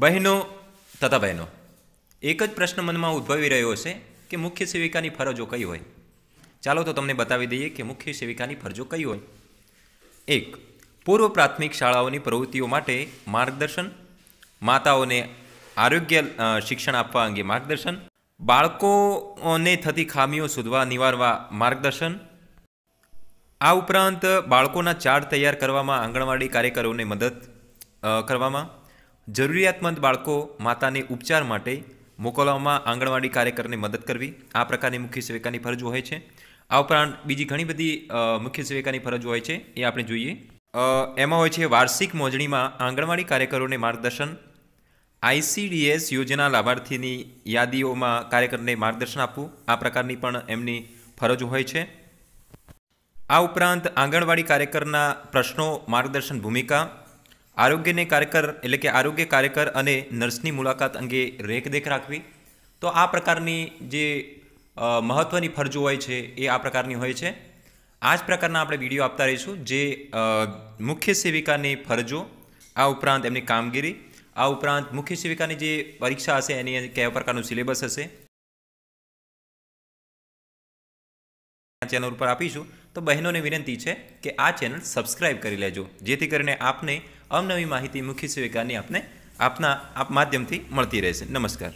બહેનો તથા બહેનો એક જ પ્રશ્ન મનમાં ઉદ્ભવી રહ્યો છે કે મુખ્ય સેવિકાની ફરજો કઈ હોય ચાલો તો તમને બતાવી દઈએ કે મુખ્ય સેવિકાની ફરજો કઈ હોય એક પૂર્વ પ્રાથમિક શાળાઓની પ્રવૃત્તિઓ માટે માર્ગદર્શન માતાઓને આરોગ્ય શિક્ષણ આપવા અંગે માર્ગદર્શન બાળકોને થતી ખામીઓ શોધવા નિવારવા માર્ગદર્શન આ ઉપરાંત બાળકોના ચાર્ટ તૈયાર કરવામાં આંગણવાડી કાર્યકરોને મદદ કરવામાં જરૂરિયાતમંદ બાળકો માતાને ઉપચાર માટે મોકલવામાં આંગણવાડી કાર્યકરને મદદ કરવી આ પ્રકારની મુખ્ય સેવિકાની ફરજો હોય છે આ ઉપરાંત બીજી ઘણી બધી મુખ્ય સેવિકાની ફરજો હોય છે એ આપણે જોઈએ એમાં હોય છે વાર્ષિક મોજણીમાં આંગણવાડી કાર્યકરોને માર્ગદર્શન આઈસીડીએસ યોજના લાભાર્થીની યાદીઓમાં કાર્યકરને માર્ગદર્શન આપવું આ પ્રકારની પણ એમની ફરજો હોય છે આ ઉપરાંત આંગણવાડી કાર્યકરના પ્રશ્નો માર્ગદર્શન ભૂમિકા આરોગ્યને કાર્યકર એટલે કે આરોગ્ય કાર્યકર અને નર્સની મુલાકાત અંગે રેખદેખ રાખવી તો આ પ્રકારની જે મહત્ત્વની ફરજો હોય છે એ આ પ્રકારની હોય છે આ જ પ્રકારના આપણે વિડીયો આપતા રહીશું જે મુખ્ય સેવિકાની ફરજો આ ઉપરાંત એમની કામગીરી આ ઉપરાંત મુખ્ય સેવિકાની જે પરીક્ષા હશે એની કયા પ્રકારનું સિલેબસ હશે ચેનલ ઉપર આપીશું તો બહેનોને વિનંતી છે કે આ ચેનલ સબસ્ક્રાઈબ કરી લેજો જેથી કરીને આપને અવનવી માહિતી મુખ્ય સેવિકાની આપને આપના આપ માધ્યમથી મળતી રહેશે નમસ્કાર